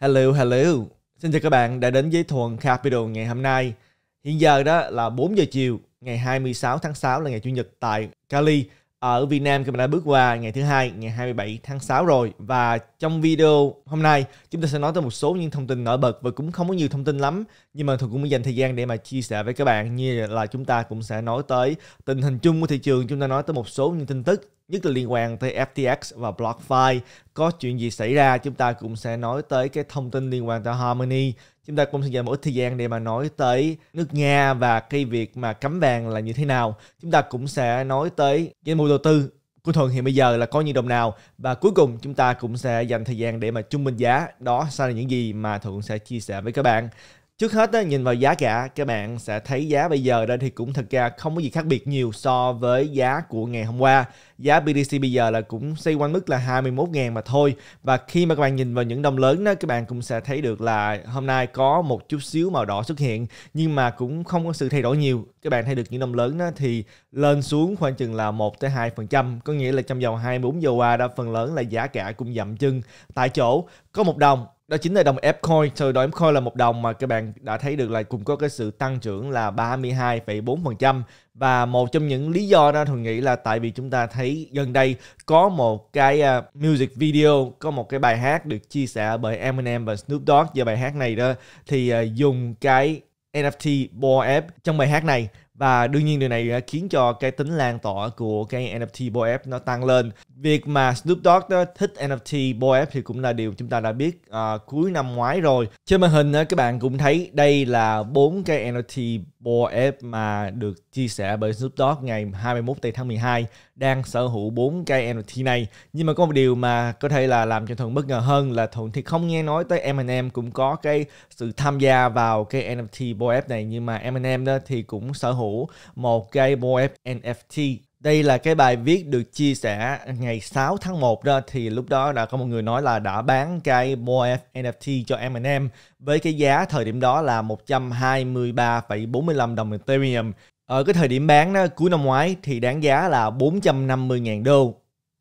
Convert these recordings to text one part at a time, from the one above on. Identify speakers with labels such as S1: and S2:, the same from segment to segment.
S1: Hello, hello. Xin chào các bạn đã đến với Thuần Capital ngày hôm nay. Hiện giờ đó là 4 giờ chiều, ngày 26 tháng 6 là ngày Chủ nhật tại Cali. Ở Việt Nam các bạn đã bước qua ngày thứ hai, ngày 27 tháng 6 rồi. Và trong video hôm nay, chúng ta sẽ nói tới một số những thông tin nổi bật và cũng không có nhiều thông tin lắm. Nhưng mà Thuần cũng dành thời gian để mà chia sẻ với các bạn như là chúng ta cũng sẽ nói tới tình hình chung của thị trường. Chúng ta nói tới một số những tin tức nhất là liên quan tới FTX và BlockFi. Có chuyện gì xảy ra chúng ta cũng sẽ nói tới cái thông tin liên quan tới Harmony. Chúng ta cũng sẽ dành một ít thời gian để mà nói tới nước Nga và cái việc mà cấm vàng là như thế nào. Chúng ta cũng sẽ nói tới danh mục đầu tư của Thuận hiện bây giờ là có những đồng nào và cuối cùng chúng ta cũng sẽ dành thời gian để mà chung bình giá đó sau là những gì mà Thuận sẽ chia sẻ với các bạn Trước hết á, nhìn vào giá cả, các bạn sẽ thấy giá bây giờ đây thì cũng thật ra không có gì khác biệt nhiều so với giá của ngày hôm qua. Giá BTC bây giờ là cũng xoay quanh mức là 21.000 mà thôi. Và khi mà các bạn nhìn vào những đồng lớn đó, các bạn cũng sẽ thấy được là hôm nay có một chút xíu màu đỏ xuất hiện nhưng mà cũng không có sự thay đổi nhiều. Các bạn thấy được những đồng lớn đó thì lên xuống khoảng chừng là 1 tới 2%, có nghĩa là trong vòng 24 giờ qua đã phần lớn là giá cả cũng dậm chân tại chỗ. Có một đồng đó chính là đồng Fcoin. Từ đồng Fcoin là một đồng mà các bạn đã thấy được là cùng có cái sự tăng trưởng là 32,4% và một trong những lý do đó thường nghĩ là tại vì chúng ta thấy gần đây có một cái uh, music video có một cái bài hát được chia sẻ bởi Eminem và Snoop Dogg và bài hát này đó thì uh, dùng cái NFT Bored App trong bài hát này và đương nhiên điều này à, khiến cho cái tính lan tỏa của cái NFT Boep nó tăng lên việc mà Snoop Dogg đó thích NFT Boep thì cũng là điều chúng ta đã biết à, cuối năm ngoái rồi trên màn hình đó, à, các bạn cũng thấy đây là bốn cái NFT Boep mà được chia sẻ bởi Snoop Dogg ngày 21 tây tháng 12 đang sở hữu 4 cây NFT này. Nhưng mà có một điều mà có thể là làm cho Thuận bất ngờ hơn là Thuận thì không nghe nói tới M&M cũng có cái sự tham gia vào cái NFT BoF này nhưng mà M&M đó thì cũng sở hữu một cây BoF NFT đây là cái bài viết được chia sẻ ngày 6 tháng 1 đó thì lúc đó đã có một người nói là đã bán cái Boef NFT cho M&M với cái giá thời điểm đó là 123,45 đồng Ethereum ở cái thời điểm bán đó, cuối năm ngoái thì đáng giá là 450.000 đô.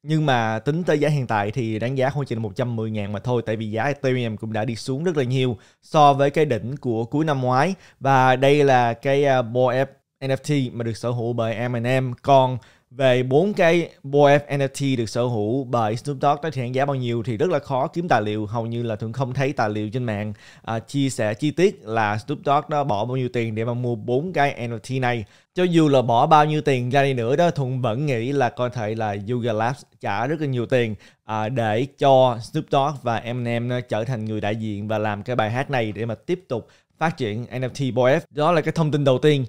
S1: Nhưng mà tính tới giá hiện tại thì đáng giá không khoảng chừng 110 ngàn mà thôi tại vì giá Ethereum cũng đã đi xuống rất là nhiều so với cái đỉnh của cuối năm ngoái và đây là cái uh, BOF NFT mà được sở hữu bởi M&M còn về bốn cây BOF NFT được sở hữu bởi Snoop Dogg tới hiện giá bao nhiêu thì rất là khó kiếm tài liệu hầu như là thường không thấy tài liệu trên mạng à, chia sẻ chi tiết là Snoop Dogg nó bỏ bao nhiêu tiền để mà mua bốn cây NFT này cho dù là bỏ bao nhiêu tiền ra đi nữa đó thuận vẫn nghĩ là có thể là Yuga Labs trả rất là nhiều tiền à, để cho Snoop Dogg và Eminem nó trở thành người đại diện và làm cái bài hát này để mà tiếp tục phát triển NFT BOF đó là cái thông tin đầu tiên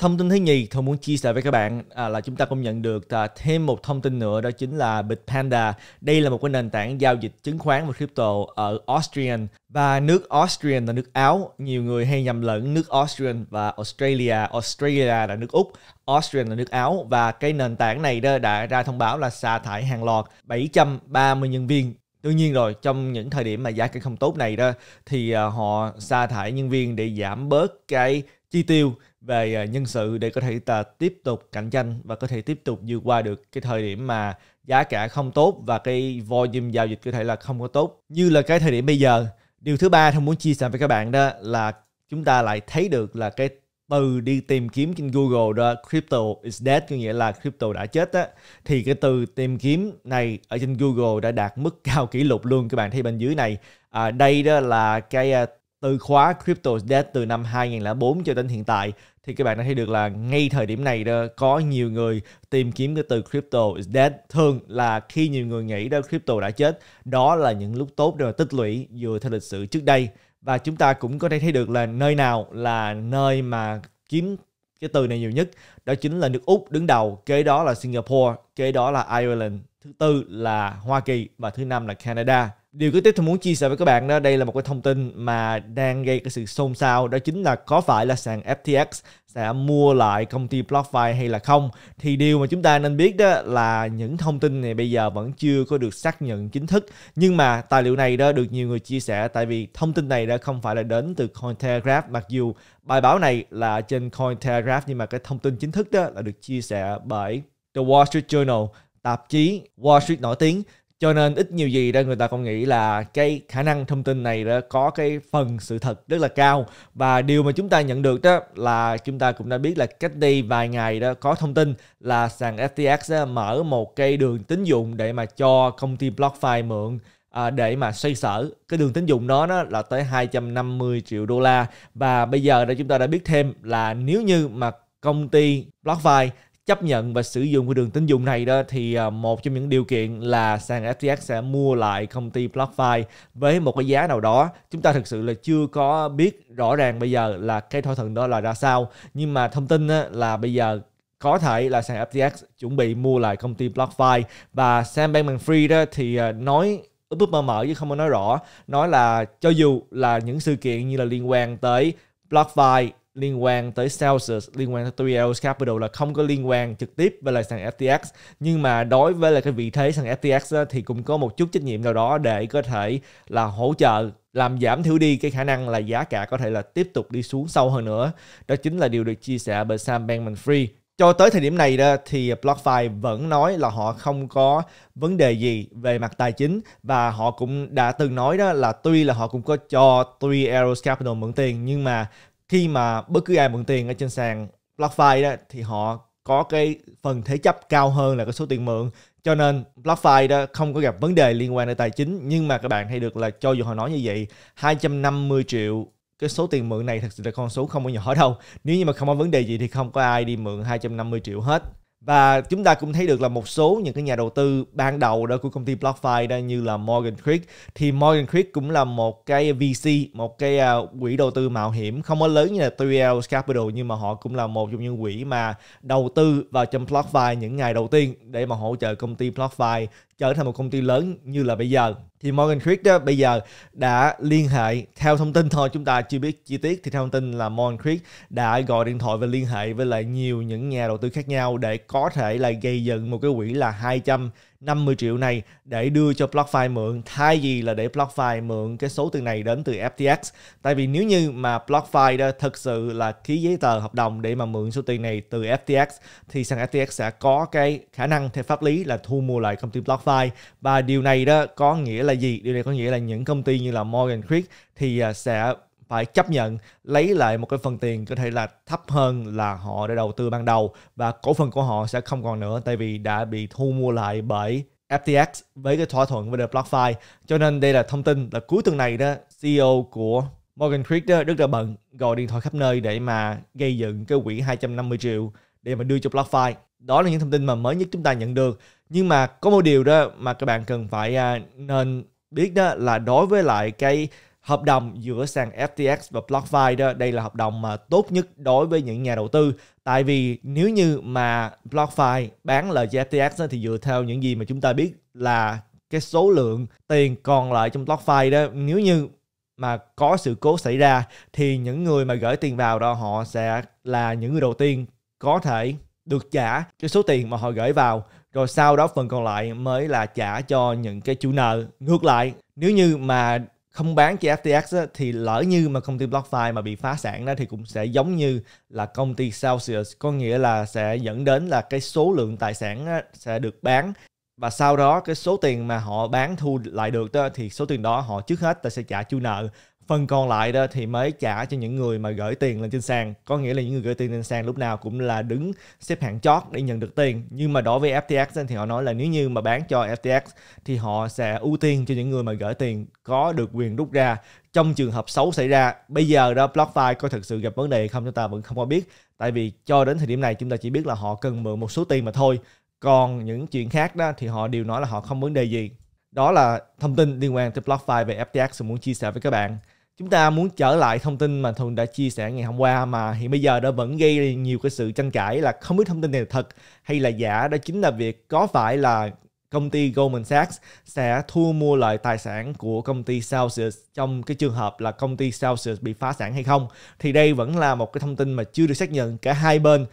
S1: Thông tin thứ nhì tôi muốn chia sẻ với các bạn à, là chúng ta cũng nhận được à, thêm một thông tin nữa đó chính là Bitpanda. Đây là một cái nền tảng giao dịch chứng khoán và crypto ở Austrian và nước Austrian là nước Áo. Nhiều người hay nhầm lẫn nước Austrian và Australia. Australia là nước Úc, Austrian là nước Áo và cái nền tảng này đó đã ra thông báo là sa thải hàng loạt 730 nhân viên Tuy nhiên rồi, trong những thời điểm mà giá cả không tốt này đó thì à, họ sa thải nhân viên để giảm bớt cái chi tiêu về ờ, nhân sự để có thể ta ờ, tiếp tục cạnh tranh và có thể tiếp tục vượt qua được cái thời điểm mà giá cả không tốt và cái volume giao dịch có thể là không có tốt như là cái thời điểm bây giờ điều thứ ba tôi muốn chia sẻ với các bạn đó là chúng ta lại thấy được là cái từ đi tìm kiếm trên Google đó crypto is dead có nghĩa là crypto đã chết á thì cái từ tìm kiếm này ở trên Google đã đạt mức cao kỷ lục luôn các bạn thấy bên dưới này à, đây đó là cái ờ, từ khóa crypto debt từ năm 2004 cho đến hiện tại thì các bạn đã thấy được là ngay thời điểm này đó có nhiều người tìm kiếm cái từ crypto is dead thường là khi nhiều người nghĩ đó crypto đã chết đó là những lúc tốt để mà tích lũy dựa theo lịch sử trước đây và chúng ta cũng có thể thấy được là nơi nào là nơi mà kiếm cái từ này nhiều nhất đó chính là nước Úc đứng đầu kế đó là Singapore kế đó là Ireland thứ tư là Hoa Kỳ và thứ năm là Canada Điều kế tiếp tôi muốn chia sẻ với các bạn đó, đây là một cái thông tin mà đang gây cái sự xôn xao đó chính là có phải là sàn FTX sẽ mua lại công ty BlockFi hay là không thì điều mà chúng ta nên biết đó là những thông tin này bây giờ vẫn chưa có được xác nhận chính thức nhưng mà tài liệu này đó được nhiều người chia sẻ tại vì thông tin này đã không phải là đến từ Cointelegraph mặc dù bài báo này là trên Cointelegraph nhưng mà cái thông tin chính thức đó là được chia sẻ bởi The Wall Street Journal tạp chí Wall Street nổi tiếng cho nên ít nhiều gì đó người ta cũng nghĩ là cái khả năng thông tin này đã có cái phần sự thật rất là cao và điều mà chúng ta nhận được đó là chúng ta cũng đã biết là cách đây vài ngày đó có thông tin là sàn FTX mở một cái đường tín dụng để mà cho công ty BlockFi mượn à, để mà xây sở cái đường tín dụng đó, đó là tới 250 triệu đô la và bây giờ đã chúng ta đã biết thêm là nếu như mà công ty BlockFi chấp nhận và sử dụng cái đường tín dụng này đó thì à, một trong những điều kiện là sàn FTX sẽ mua lại công ty BlockFi với một cái giá nào đó. Chúng ta thực sự là chưa có biết rõ ràng bây giờ là cái thỏa thuận đó là ra sao. Nhưng mà thông tin là bây giờ có thể là sàn FTX chuẩn bị mua lại công ty BlockFi và Sam Bankman-Fried đó thì à, nói ướp ướp mơ mở chứ không có nói rõ nói là cho dù là những sự kiện như là liên quan tới BlockFi liên quan tới Celsius, liên quan tới Three Capital là không có liên quan trực tiếp với lại sàn FTX. Nhưng mà đối với là cái vị thế sàn FTX á, thì cũng có một chút trách nhiệm nào đó để có thể là hỗ trợ làm giảm thiểu đi cái khả năng là giá cả có thể là tiếp tục đi xuống sâu hơn nữa. Đó chính là điều được chia sẻ bởi Sam Bankman-Fried. Cho tới thời điểm này đó thì BlockFi vẫn nói là họ không có vấn đề gì về mặt tài chính và họ cũng đã từng nói đó là tuy là họ cũng có cho tuy Aeros Capital mượn tiền nhưng mà khi mà bất cứ ai mượn tiền ở trên sàn BlockFi đó thì họ có cái phần thế chấp cao hơn là cái số tiền mượn cho nên BlockFi đó không có gặp vấn đề liên quan đến tài chính nhưng mà các bạn hay được là cho dù họ nói như vậy 250 triệu cái số tiền mượn này thật sự là con số không có nhỏ đâu nếu như mà không có vấn đề gì thì không có ai đi mượn 250 triệu hết và chúng ta cũng thấy được là một số những cái nhà đầu tư ban đầu đó của công ty BlockFi đó như là Morgan Creek thì Morgan Creek cũng là một cái VC một cái à, quỹ đầu tư mạo hiểm không có lớn như là 3 Capital nhưng mà họ cũng là một trong những quỹ mà đầu tư vào trong BlockFi những ngày đầu tiên để mà hỗ trợ công ty BlockFi trở thành một công ty lớn như là bây giờ thì Morgan Creek đó bây giờ đã liên hệ theo thông tin thôi chúng ta chưa biết chi tiết thì theo thông tin là Morgan Creek đã gọi điện thoại và liên hệ với lại nhiều những nhà đầu tư khác nhau để có thể là gây dựng một cái quỹ là 200 50 triệu này để đưa cho BlockFi mượn thay vì là để BlockFi mượn cái số tiền này đến từ FTX. Tại vì nếu như mà BlockFi đó thực sự là ký giấy tờ hợp đồng để mà mượn số tiền này từ FTX thì sàn FTX sẽ có cái khả năng theo pháp lý là thu mua lại công ty BlockFi và điều này đó có nghĩa là gì? Điều này có nghĩa là những công ty như là Morgan Creek thì à, sẽ phải chấp nhận lấy lại một cái phần tiền có thể là thấp hơn là họ đã đầu tư ban đầu và cổ phần của họ sẽ không còn nữa tại vì đã bị thu mua lại bởi FTX với cái thỏa thuận với The BlockFi. Cho nên đây là thông tin là cuối tuần này đó CEO của Morgan Creek đó rất là bận gọi điện thoại khắp nơi để mà gây dựng cái quỹ 250 triệu để mà đưa cho BlockFi. Đó là những thông tin mà mới nhất chúng ta nhận được. Nhưng mà có một điều đó mà các bạn cần phải à, nên biết đó là đối với lại cái hợp đồng giữa sàn FTX và BlockFi đó đây là hợp đồng mà tốt nhất đối với những nhà đầu tư tại vì nếu như mà BlockFi bán lời cho FTX đó, thì dựa theo những gì mà chúng ta biết là cái số lượng tiền còn lại trong BlockFi đó nếu như mà có sự cố xảy ra thì những người mà gửi tiền vào đó họ sẽ là những người đầu tiên có thể được trả cái số tiền mà họ gửi vào rồi sau đó phần còn lại mới là trả cho những cái chủ nợ ngược lại nếu như mà không bán trên FTX á, thì lỡ như mà công ty BlockFi mà bị phá sản đó thì cũng sẽ giống như là công ty Celsius có nghĩa là sẽ dẫn đến là cái số lượng tài sản á, sẽ được bán và sau đó cái số tiền mà họ bán thu lại được đó thì số tiền đó họ trước hết là sẽ trả chu nợ phần còn lại đó thì mới trả cho những người mà gửi tiền lên trên sàn có nghĩa là những người gửi tiền lên sàn lúc nào cũng là đứng xếp hạng chót để nhận được tiền nhưng mà đối với FTX thì họ nói là nếu như mà bán cho FTX thì họ sẽ ưu tiên cho những người mà gửi tiền có được quyền rút ra trong trường hợp xấu xảy ra bây giờ đó BlockFi có thực sự gặp vấn đề không chúng ta vẫn không có biết tại vì cho đến thời điểm này chúng ta chỉ biết là họ cần mượn một số tiền mà thôi còn những chuyện khác đó thì họ đều nói là họ không vấn đề gì đó là thông tin liên quan tới BlockFi về FTX mình muốn chia sẻ với các bạn Chúng ta muốn trở lại thông tin mà Thuần đã chia sẻ ngày hôm qua mà hiện bây giờ đã vẫn gây nhiều cái sự tranh cãi là không biết thông tin này là thật hay là giả đó chính là việc có phải là công ty Goldman Sachs sẽ thu mua lại tài sản của công ty Celsius trong cái trường hợp là công ty Celsius bị phá sản hay không thì đây vẫn là một cái thông tin mà chưa được xác nhận cả hai bên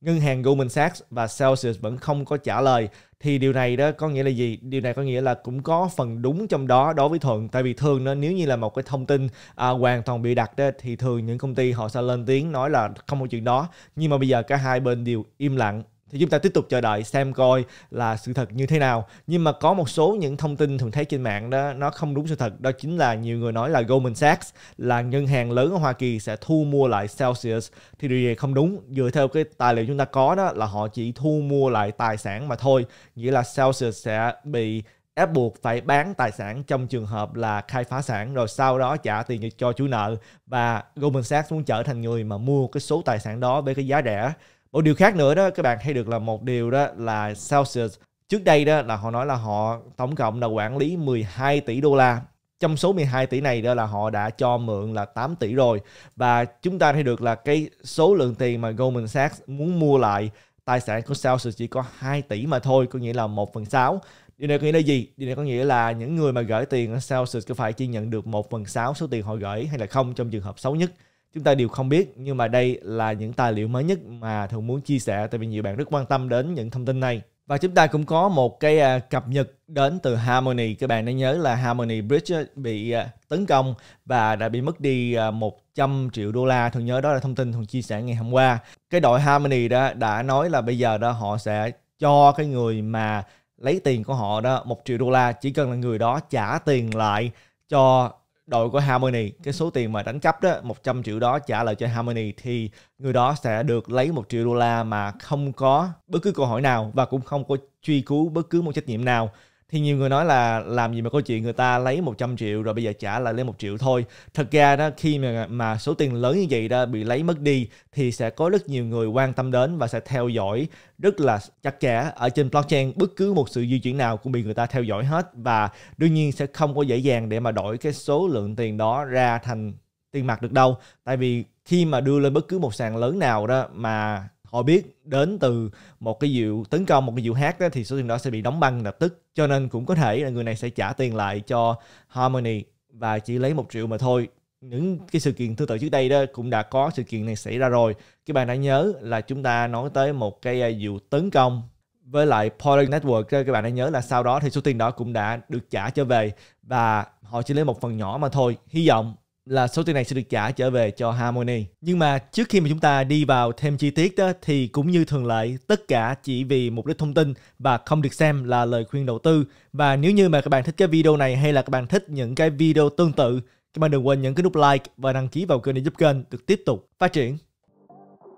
S1: ngân hàng Goldman Sachs và Celsius vẫn không có trả lời thì điều này đó có nghĩa là gì điều này có nghĩa là cũng có phần đúng trong đó đối với thuận tại vì thường nó nếu như là một cái thông tin à, hoàn toàn bị đặt đó thì thường những công ty họ sẽ lên tiếng nói là không có chuyện đó nhưng mà bây giờ cả hai bên đều im lặng thì chúng ta tiếp tục chờ đợi xem coi là sự thật như thế nào nhưng mà có một số những thông tin thường thấy trên mạng đó nó không đúng sự thật đó chính là nhiều người nói là Goldman Sachs là ngân hàng lớn ở Hoa Kỳ sẽ thu mua lại Celsius thì điều này không đúng dựa theo cái tài liệu chúng ta có đó là họ chỉ thu mua lại tài sản mà thôi nghĩa là Celsius sẽ bị ép buộc phải bán tài sản trong trường hợp là khai phá sản rồi sau đó trả tiền cho chủ nợ và Goldman Sachs muốn trở thành người mà mua cái số tài sản đó với cái giá rẻ một điều khác nữa đó các bạn hay được là một điều đó là Celsius trước đây đó là họ nói là họ tổng cộng là quản lý 12 tỷ đô la trong số 12 tỷ này đó là họ đã cho mượn là 8 tỷ rồi và chúng ta thấy được là cái số lượng tiền mà Goldman Sachs muốn mua lại tài sản của Celsius chỉ có 2 tỷ mà thôi có nghĩa là 1 phần 6 Điều này có nghĩa là gì? Điều này có nghĩa là những người mà gửi tiền ở Celsius có phải chỉ nhận được 1 phần 6 số tiền họ gửi hay là không trong trường hợp xấu nhất chúng ta đều không biết nhưng mà đây là những tài liệu mới nhất mà thường muốn chia sẻ tại vì nhiều bạn rất quan tâm đến những thông tin này và chúng ta cũng có một cái à, cập nhật đến từ Harmony các bạn đã nhớ là Harmony Bridge bị à, tấn công và đã bị mất đi 100 à, triệu đô la thường nhớ đó là thông tin thường chia sẻ ngày hôm qua cái đội Harmony đó đã nói là bây giờ đó họ sẽ cho cái người mà lấy tiền của họ đó một triệu đô la chỉ cần là người đó trả tiền lại cho đội của Harmony cái số tiền mà đánh cắp đó 100 triệu đó trả lại cho Harmony thì người đó sẽ được lấy một triệu đô la mà không có bất cứ câu hỏi nào và cũng không có truy cứu bất cứ một trách nhiệm nào thì nhiều người nói là làm gì mà có chuyện người ta lấy 100 triệu rồi bây giờ trả lại lên một triệu thôi thật ra đó khi mà mà số tiền lớn như vậy đó bị lấy mất đi thì sẽ có rất nhiều người quan tâm đến và sẽ theo dõi rất là chặt chẽ ở trên blockchain bất cứ một sự di chuyển nào cũng bị người ta theo dõi hết và đương nhiên sẽ không có dễ dàng để mà đổi cái số lượng tiền đó ra thành tiền mặt được đâu tại vì khi mà đưa lên bất cứ một sàn lớn nào đó mà họ biết đến từ một cái dịu tấn công một cái dịu hát đó thì số tiền đó sẽ bị đóng băng lập tức cho nên cũng có thể là người này sẽ trả tiền lại cho Harmony và chỉ lấy một triệu mà thôi những cái sự kiện tương tự trước đây đó cũng đã có sự kiện này xảy ra rồi các bạn đã nhớ là chúng ta nói tới một cái à, dịu tấn công với lại Polygon Network các bạn đã nhớ là sau đó thì số tiền đó cũng đã được trả trở về và họ chỉ lấy một phần nhỏ mà thôi hy vọng là số tiền này sẽ được trả trở về cho Harmony. Nhưng mà trước khi mà chúng ta đi vào thêm chi tiết đó, thì cũng như thường lệ tất cả chỉ vì mục đích thông tin và không được xem là lời khuyên đầu tư. Và nếu như mà các bạn thích cái video này hay là các bạn thích những cái video tương tự, các bạn đừng quên nhấn cái nút like và đăng ký vào kênh để giúp kênh được tiếp tục phát triển.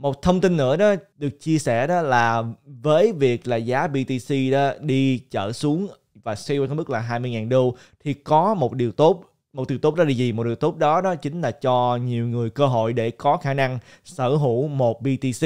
S1: một thông tin nữa đó được chia sẻ đó là với việc là giá BTC đó đi chợ xuống và siêu ở mức là 20.000 đô thì có một điều tốt một điều tốt đó là gì một điều tốt đó đó chính là cho nhiều người cơ hội để có khả năng sở hữu một BTC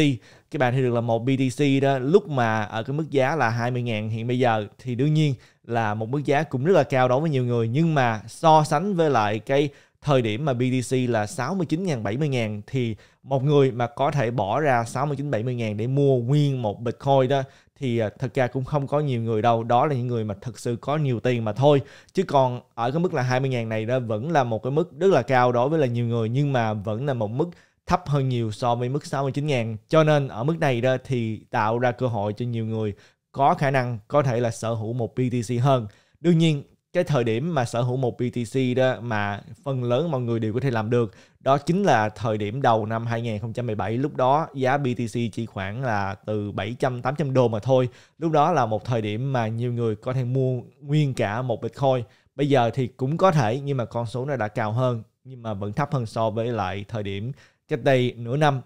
S1: các bạn thì được là một BTC đó lúc mà ở cái mức giá là 20.000 hiện bây giờ thì đương nhiên là một mức giá cũng rất là cao đối với nhiều người nhưng mà so sánh với lại cái thời điểm mà BTC là 69 ngàn 70 ngàn thì một người mà có thể bỏ ra 69 70 ngàn để mua nguyên một Bitcoin đó thì à, thật ra cũng không có nhiều người đâu đó là những người mà thực sự có nhiều tiền mà thôi chứ còn ở cái mức là 20 000 này đó vẫn là một cái mức rất là cao đối với là nhiều người nhưng mà vẫn là một mức thấp hơn nhiều so với mức 69 000 cho nên ở mức này đó thì tạo ra cơ hội cho nhiều người có khả năng có thể là sở hữu một BTC hơn Đương nhiên cái thời điểm mà sở hữu một BTC đó mà phần lớn mọi người đều có thể làm được đó chính là thời điểm đầu năm 2017 lúc đó giá BTC chỉ khoảng là từ 700 800 đô mà thôi lúc đó là một thời điểm mà nhiều người có thể mua nguyên cả một Bitcoin bây giờ thì cũng có thể nhưng mà con số nó đã cao hơn nhưng mà vẫn thấp hơn so với lại thời điểm cách đây nửa năm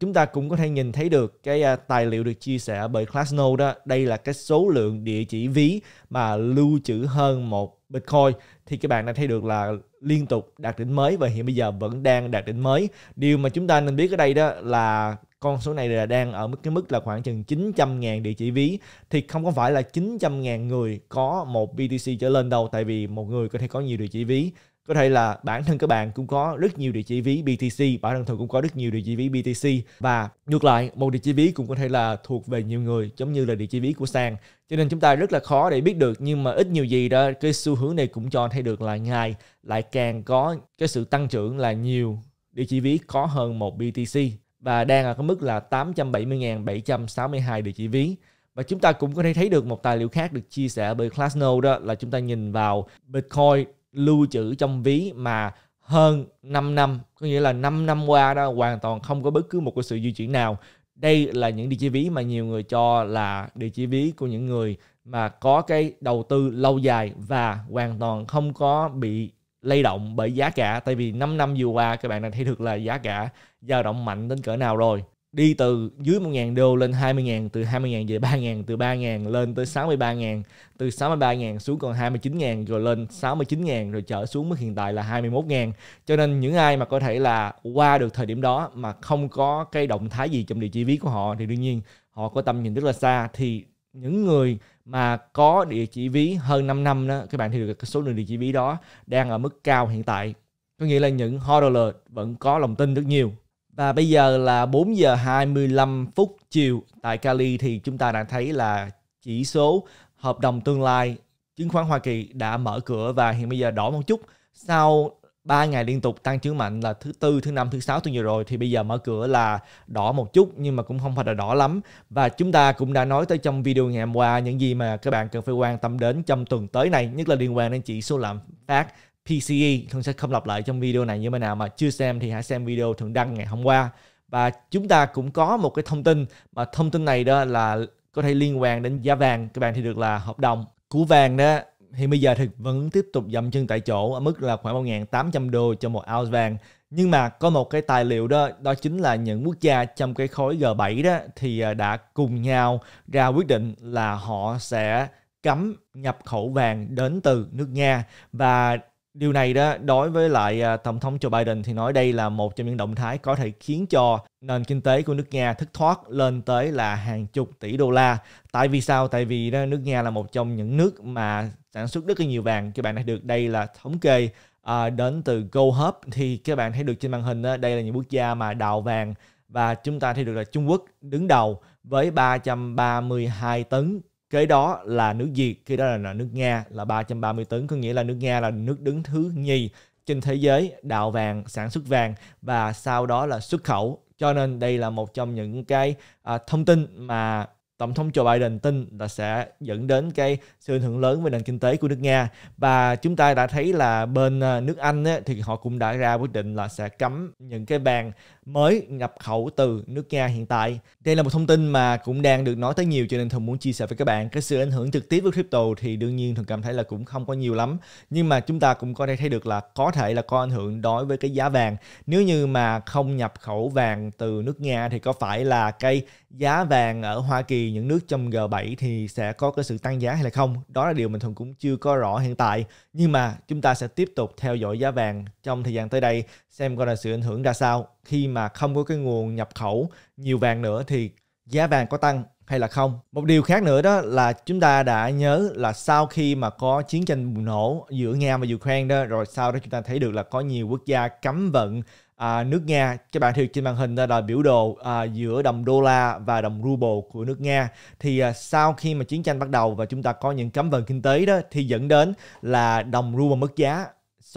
S1: chúng ta cũng có thể nhìn thấy được cái à, tài liệu được chia sẻ bởi Glassnode đó. Đây là cái số lượng địa chỉ ví mà lưu trữ hơn một Bitcoin thì các bạn đã thấy được là liên tục đạt đỉnh mới và hiện bây giờ vẫn đang đạt đỉnh mới. Điều mà chúng ta nên biết ở đây đó là con số này là đang ở mức cái mức là khoảng chừng 900.000 địa chỉ ví thì không có phải là 900.000 người có một BTC trở lên đâu tại vì một người có thể có nhiều địa chỉ ví có thể là bản thân các bạn cũng có rất nhiều địa chỉ ví BTC bản thân tôi cũng có rất nhiều địa chỉ ví BTC và ngược lại một địa chỉ ví cũng có thể là thuộc về nhiều người giống như là địa chỉ ví của sàn cho nên chúng ta rất là khó để biết được nhưng mà ít nhiều gì đó cái xu hướng này cũng cho thấy được là ngày lại càng có cái sự tăng trưởng là nhiều địa chỉ ví có hơn một BTC và đang ở cái mức là 870.762 địa chỉ ví và chúng ta cũng có thể thấy được một tài liệu khác được chia sẻ bởi Glassnode đó là chúng ta nhìn vào Bitcoin lưu trữ trong ví mà hơn 5 năm, có nghĩa là 5 năm qua đó hoàn toàn không có bất cứ một cái sự di chuyển nào. Đây là những địa chỉ ví mà nhiều người cho là địa chỉ ví của những người mà có cái đầu tư lâu dài và hoàn toàn không có bị lay động bởi giá cả tại vì 5 năm vừa qua các bạn đã thấy được là giá cả dao động mạnh đến cỡ nào rồi đi từ dưới 1.000 đô lên 20.000, từ 20.000 về 3.000, từ 3.000 lên tới 63.000, từ 63.000 xuống còn 29.000 rồi lên 69.000 rồi trở xuống mức hiện tại là 21.000. Cho nên những ai mà có thể là qua được thời điểm đó mà không có cái động thái gì trong địa chỉ ví của họ thì đương nhiên họ có tầm nhìn rất là xa thì những người mà có địa chỉ ví hơn 5 năm đó các bạn thì được số lượng địa chỉ ví đó đang ở mức cao hiện tại có nghĩa là những hodler vẫn có lòng tin rất nhiều và bây giờ là 4 giờ 25 phút chiều tại Cali thì chúng ta đã thấy là chỉ số hợp đồng tương lai chứng khoán Hoa Kỳ đã mở cửa và hiện bây giờ đỏ một chút. Sau 3 ngày liên tục tăng trưởng mạnh là thứ tư, thứ năm, thứ sáu tuần vừa rồi thì bây giờ mở cửa là đỏ một chút nhưng mà cũng không phải là đỏ lắm. Và chúng ta cũng đã nói tới trong video ngày hôm qua những gì mà các bạn cần phải quan tâm đến trong tuần tới này, nhất là liên quan đến chỉ số lạm phát PCE. Thường sẽ không lặp lại trong video này như bên nào mà chưa xem thì hãy xem video thường đăng ngày hôm qua. Và chúng ta cũng có một cái thông tin mà thông tin này đó là có thể liên quan đến giá vàng. Các bạn thì được là hợp đồng của vàng đó thì bây giờ thì vẫn tiếp tục dậm chân tại chỗ ở mức là khoảng 1.800 đô cho một ounce vàng. Nhưng mà có một cái tài liệu đó, đó chính là những quốc gia trong cái khối G7 đó thì à, đã cùng nhau ra quyết định là họ sẽ cấm nhập khẩu vàng đến từ nước Nga và Điều này đó đối với lại à, tổng thống Joe Biden thì nói đây là một trong những động thái có thể khiến cho nền kinh tế của nước Nga thất thoát lên tới là hàng chục tỷ đô la. Tại vì sao? Tại vì đó, nước Nga là một trong những nước mà sản xuất rất là nhiều vàng. Các bạn thấy được đây là thống kê à, đến từ GoHub thì các bạn thấy được trên màn hình đó, đây là những quốc gia mà đào vàng và chúng ta thấy được là Trung Quốc đứng đầu với 332 tấn Kế đó là nước gì? kế đó là nước Nga là 330 tấn, có nghĩa là nước Nga là nước đứng thứ nhì trên thế giới đào vàng, sản xuất vàng và sau đó là xuất khẩu. Cho nên đây là một trong những cái à, thông tin mà Tổng thống Joe Biden tin là sẽ dẫn đến cái sự ảnh hưởng lớn về nền kinh tế của nước Nga và chúng ta đã thấy là bên à, nước Anh ấy, thì họ cũng đã ra quyết định là sẽ cấm những cái vàng mới nhập khẩu từ nước Nga hiện tại. Đây là một thông tin mà cũng đang được nói tới nhiều cho nên Thuận muốn chia sẻ với các bạn. Cái sự ảnh hưởng trực tiếp với crypto thì đương nhiên Thuận cảm thấy là cũng không có nhiều lắm. Nhưng mà chúng ta cũng có thể thấy được là có thể là có ảnh hưởng đối với cái giá vàng. Nếu như mà không nhập khẩu vàng từ nước Nga thì có phải là cái giá vàng ở Hoa Kỳ, những nước trong G7 thì sẽ có cái sự tăng giá hay là không? Đó là điều mình Thuận cũng chưa có rõ hiện tại. Nhưng mà chúng ta sẽ tiếp tục theo dõi giá vàng trong thời gian tới đây xem có là sự ảnh hưởng ra sao khi mà mà không có cái nguồn nhập khẩu nhiều vàng nữa thì giá vàng có tăng hay là không. Một điều khác nữa đó là chúng ta đã nhớ là sau khi mà có chiến tranh bùng nổ giữa Nga và Ukraine đó rồi sau đó chúng ta thấy được là có nhiều quốc gia cấm vận à, nước Nga. Các bạn thấy trên màn hình đó là biểu đồ à, giữa đồng đô la và đồng ruble của nước Nga. Thì à, sau khi mà chiến tranh bắt đầu và chúng ta có những cấm vận kinh tế đó thì dẫn đến là đồng ruble mất giá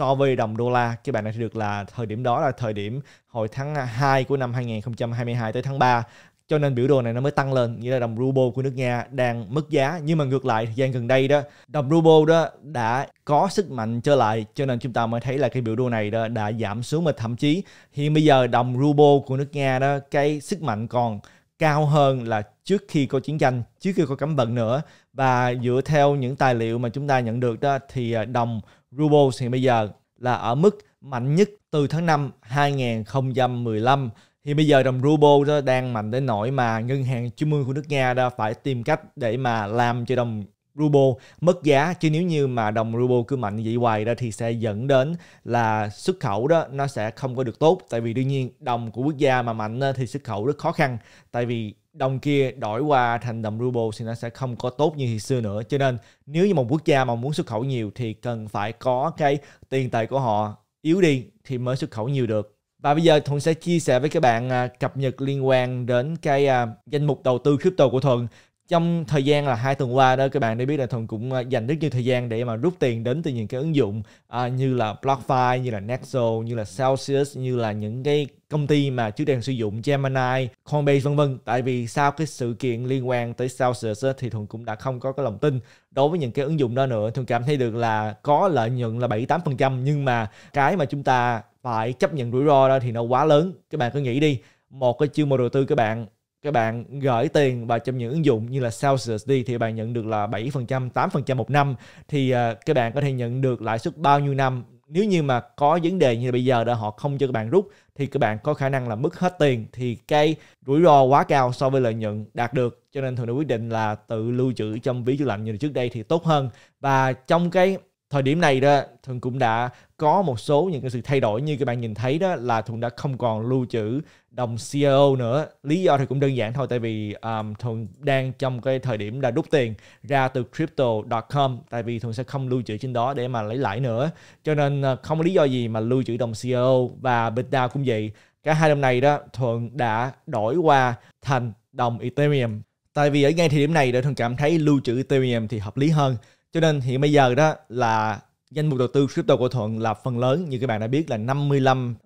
S1: so với đồng đô la các bạn đã thấy được là thời điểm đó là thời điểm hồi tháng 2 của năm 2022 tới tháng 3 cho nên biểu đồ này nó mới tăng lên nghĩa là đồng ruble của nước Nga đang mất giá nhưng mà ngược lại thời gian gần đây đó đồng ruble đó đã có sức mạnh trở lại cho nên chúng ta mới thấy là cái biểu đồ này đó đã giảm xuống mà thậm chí hiện bây giờ đồng ruble của nước Nga đó cái sức mạnh còn cao hơn là trước khi có chiến tranh, trước khi có cấm vận nữa và dựa theo những tài liệu mà chúng ta nhận được đó thì à, đồng ruble hiện bây giờ là ở mức mạnh nhất từ tháng 5 2015 thì bây giờ đồng ruble đó đang mạnh đến nỗi mà ngân hàng trung ương của nước Nga đã phải tìm cách để mà làm cho đồng ruble mất giá chứ nếu như mà đồng ruble cứ mạnh như vậy hoài ra thì sẽ dẫn đến là xuất khẩu đó nó sẽ không có được tốt tại vì đương nhiên đồng của quốc gia mà mạnh thì xuất khẩu rất khó khăn tại vì đồng kia đổi qua thành đồng ruble thì nó sẽ không có tốt như hồi xưa nữa cho nên nếu như một quốc gia mà muốn xuất khẩu nhiều thì cần phải có cái tiền tệ của họ yếu đi thì mới xuất khẩu nhiều được và bây giờ Thuận sẽ chia sẻ với các bạn à, cập nhật liên quan đến cái à, danh mục đầu tư crypto của Thuận trong thời gian là hai tuần qua đó các bạn đã biết là thuần cũng à, dành rất nhiều thời gian để mà rút tiền đến từ những cái ứng dụng à, như là BlockFi, như là Nexo, như là Celsius, như là những cái công ty mà trước đây sử dụng Gemini, Coinbase vân vân. Tại vì sau cái sự kiện liên quan tới Celsius thì Thuần cũng đã không có cái lòng tin đối với những cái ứng dụng đó nữa. Thuần cảm thấy được là có lợi nhuận là 7-8% nhưng mà cái mà chúng ta phải chấp nhận rủi ro đó thì nó quá lớn. Các bạn cứ nghĩ đi, một cái chương mô đầu tư các bạn các bạn gửi tiền vào trong những ứng dụng như là Celsius đi thì bạn nhận được là 7%, 8% một năm thì à, các bạn có thể nhận được lãi suất bao nhiêu năm nếu như mà có vấn đề như bây giờ đã họ không cho các bạn rút thì các bạn có khả năng là mất hết tiền thì cái rủi ro quá cao so với lợi nhuận đạt được cho nên thường đã quyết định là tự lưu trữ trong ví chữ lạnh như trước đây thì tốt hơn và trong cái thời điểm này đó thường cũng đã có một số những cái sự thay đổi như các bạn nhìn thấy đó là thường đã không còn lưu trữ đồng ceo nữa lý do thì cũng đơn giản thôi tại vì um, thường đang trong cái thời điểm là rút tiền ra từ crypto.com tại vì thường sẽ không lưu trữ trên đó để mà lấy lãi nữa cho nên ờ, không có lý do gì mà lưu trữ đồng ceo và BitDao cũng vậy cả hai đồng này đó thường đã đổi qua thành đồng Ethereum tại vì ở ngay thời điểm này để thường cảm thấy lưu trữ Ethereum thì hợp lý hơn cho nên hiện bây giờ đó là danh mục đầu tư crypto của Thuận là phần lớn như các bạn đã biết là 55%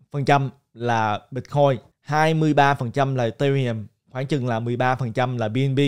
S1: là Bitcoin, 23% là Ethereum, khoảng chừng là 13% là BNB,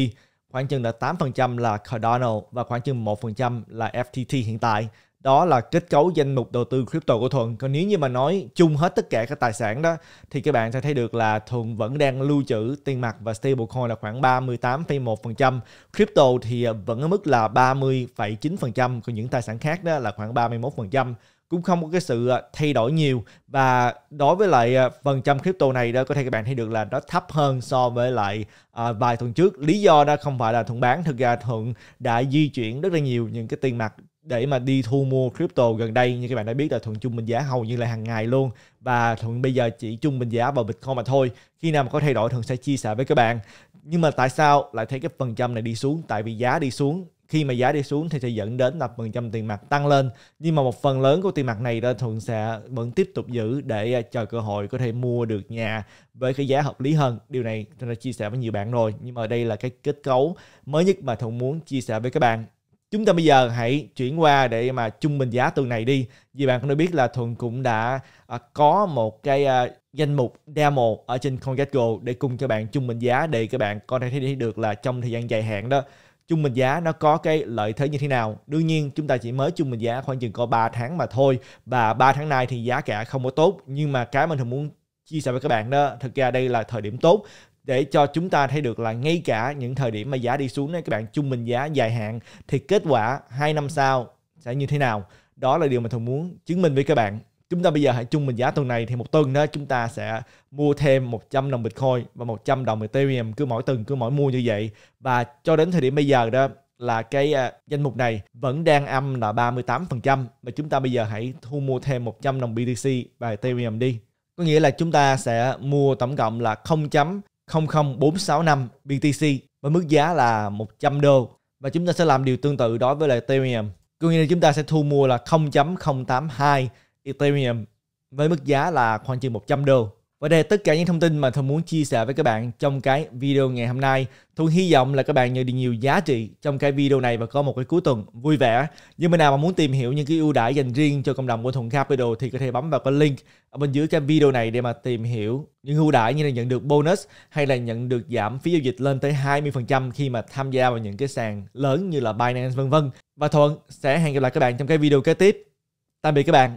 S1: khoảng chừng là 8% là Cardano và khoảng chừng 1% là FTT hiện tại đó là kết cấu danh mục đầu tư crypto của Thuận. Còn nếu như mà nói chung hết tất cả các tài sản đó thì các bạn sẽ thấy được là Thuận vẫn đang lưu trữ tiền mặt và stablecoin là khoảng 38,1%. Crypto thì vẫn ở mức là 30,9%, còn những tài sản khác đó là khoảng 31% cũng không có cái sự à, thay đổi nhiều và đối với lại à, phần trăm crypto này đó có thể các bạn thấy được là nó thấp hơn so với lại à, vài tuần trước lý do đó không phải là thuận bán thực ra thuận đã di chuyển rất là nhiều những cái tiền mặt để mà đi thu mua crypto gần đây như các bạn đã biết là thuận trung bình giá hầu như là hàng ngày luôn và thuận bây giờ chỉ trung bình giá vào bitcoin mà thôi khi nào mà có thay đổi thuận sẽ chia sẻ với các bạn nhưng mà tại sao lại thấy cái phần trăm này đi xuống tại vì giá đi xuống khi mà giá đi xuống thì sẽ dẫn đến là phần trăm tiền mặt tăng lên nhưng mà một phần lớn của tiền mặt này đó thuận sẽ vẫn tiếp tục giữ để à, chờ cơ hội có thể mua được nhà với cái giá hợp lý hơn điều này tôi đã chia sẻ với nhiều bạn rồi nhưng mà đây là cái kết cấu mới nhất mà thuận muốn chia sẻ với các bạn Chúng ta bây giờ hãy chuyển qua để mà trung bình giá tuần này đi. Vì bạn cũng đã biết là Thuận cũng đã à, có một cái à, danh mục demo ở trên CoinGecko để cùng cho bạn trung bình giá để các bạn có thể thấy được là trong thời gian dài hạn đó trung bình giá nó có cái lợi thế như thế nào đương nhiên chúng ta chỉ mới trung bình giá khoảng chừng có 3 tháng mà thôi và 3 tháng nay thì giá cả không có tốt nhưng mà cái mình thường muốn chia sẻ với các bạn đó thực ra đây là thời điểm tốt để cho chúng ta thấy được là ngay cả những thời điểm mà giá đi xuống đấy, các bạn trung bình giá dài hạn thì kết quả 2 năm sau sẽ như thế nào đó là điều mà thường muốn chứng minh với các bạn chúng ta bây giờ hãy trung bình giá tuần này thì một tuần đó chúng ta sẽ mua thêm 100 đồng Bitcoin và 100 đồng Ethereum cứ mỗi tuần cứ mỗi mua như vậy và cho đến thời điểm bây giờ đó là cái à, danh mục này vẫn đang âm là 38% mà chúng ta bây giờ hãy thu mua thêm 100 đồng BTC và Ethereum đi. Có nghĩa là chúng ta sẽ mua tổng cộng là 0. 00465 BTC với mức giá là 100 đô và chúng ta sẽ làm điều tương tự đối với lại Ethereum. Có như là chúng ta sẽ thu mua là 0.082 Ethereum với mức giá là khoảng chừng 100 đô. Và đây là tất cả những thông tin mà Thuận muốn chia sẻ với các bạn trong cái video ngày hôm nay. Thuận hy vọng là các bạn nhận được nhiều giá trị trong cái video này và có một cái cuối tuần vui vẻ. Như bên nào mà muốn tìm hiểu những cái ưu đãi dành riêng cho cộng đồng của Thuận Capital thì có thể bấm vào cái link ở bên dưới cái video này để mà tìm hiểu những ưu đãi như là nhận được bonus hay là nhận được giảm phí giao dịch lên tới 20% khi mà tham gia vào những cái sàn lớn như là Binance vân vân. Và Thuận sẽ hẹn gặp lại các bạn trong cái video kế tiếp. Tạm biệt các bạn.